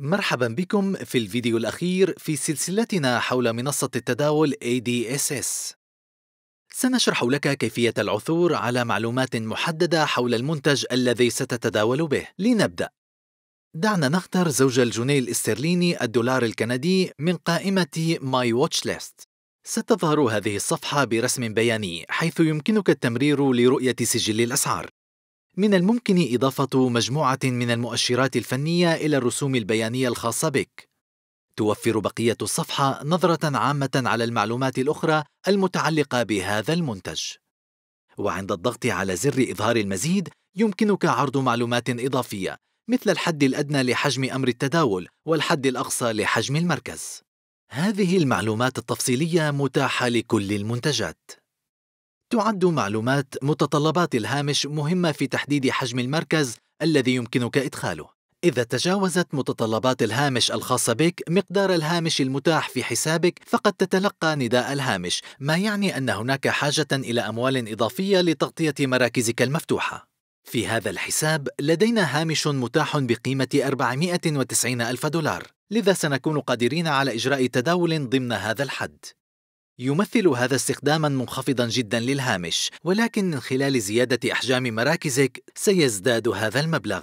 مرحبا بكم في الفيديو الأخير في سلسلتنا حول منصة التداول ADSS سنشرح لك كيفية العثور على معلومات محددة حول المنتج الذي ستتداول به لنبدأ دعنا نختار زوج الجنيه الاسترليني الدولار الكندي من قائمة ماي واتش ليست ستظهر هذه الصفحة برسم بياني حيث يمكنك التمرير لرؤية سجل الأسعار من الممكن إضافة مجموعة من المؤشرات الفنية إلى الرسوم البيانية الخاصة بك. توفر بقية الصفحة نظرة عامة على المعلومات الأخرى المتعلقة بهذا المنتج. وعند الضغط على زر إظهار المزيد، يمكنك عرض معلومات إضافية مثل الحد الأدنى لحجم أمر التداول والحد الأقصى لحجم المركز. هذه المعلومات التفصيلية متاحة لكل المنتجات. تعد معلومات متطلبات الهامش مهمة في تحديد حجم المركز الذي يمكنك إدخاله. إذا تجاوزت متطلبات الهامش الخاصة بك مقدار الهامش المتاح في حسابك فقد تتلقى نداء الهامش، ما يعني أن هناك حاجة إلى أموال إضافية لتغطية مراكزك المفتوحة. في هذا الحساب لدينا هامش متاح بقيمة 490 ألف دولار، لذا سنكون قادرين على إجراء تداول ضمن هذا الحد. يمثل هذا استخداما منخفضا جدا للهامش ولكن من خلال زيادة أحجام مراكزك سيزداد هذا المبلغ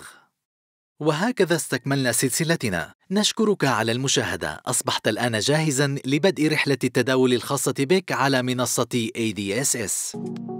وهكذا استكملنا سلسلتنا نشكرك على المشاهدة أصبحت الآن جاهزا لبدء رحلة التداول الخاصة بك على منصة ADSS